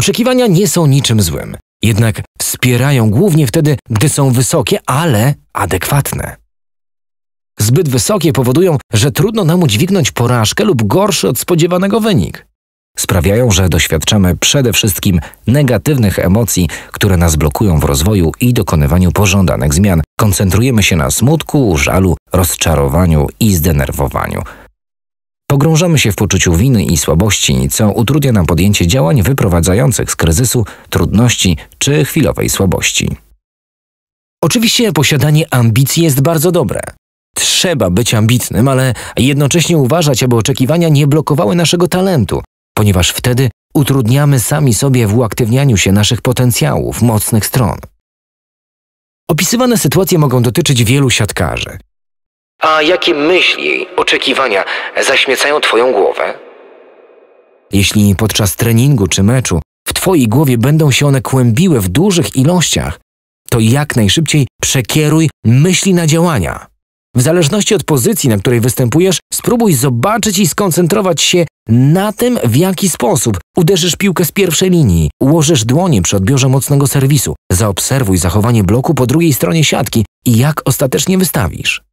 Oczekiwania nie są niczym złym, jednak wspierają głównie wtedy, gdy są wysokie, ale adekwatne. Zbyt wysokie powodują, że trudno nam udźwignąć porażkę lub gorszy od spodziewanego wynik. Sprawiają, że doświadczamy przede wszystkim negatywnych emocji, które nas blokują w rozwoju i dokonywaniu pożądanych zmian. Koncentrujemy się na smutku, żalu, rozczarowaniu i zdenerwowaniu. Pogrążamy się w poczuciu winy i słabości, co utrudnia nam podjęcie działań wyprowadzających z kryzysu, trudności czy chwilowej słabości. Oczywiście posiadanie ambicji jest bardzo dobre. Trzeba być ambitnym, ale jednocześnie uważać, aby oczekiwania nie blokowały naszego talentu, ponieważ wtedy utrudniamy sami sobie w uaktywnianiu się naszych potencjałów, mocnych stron. Opisywane sytuacje mogą dotyczyć wielu siatkarzy a jakie myśli, oczekiwania zaśmiecają Twoją głowę? Jeśli podczas treningu czy meczu w Twojej głowie będą się one kłębiły w dużych ilościach, to jak najszybciej przekieruj myśli na działania. W zależności od pozycji, na której występujesz, spróbuj zobaczyć i skoncentrować się na tym, w jaki sposób uderzysz piłkę z pierwszej linii, ułożysz dłonie przy odbiorze mocnego serwisu, zaobserwuj zachowanie bloku po drugiej stronie siatki i jak ostatecznie wystawisz.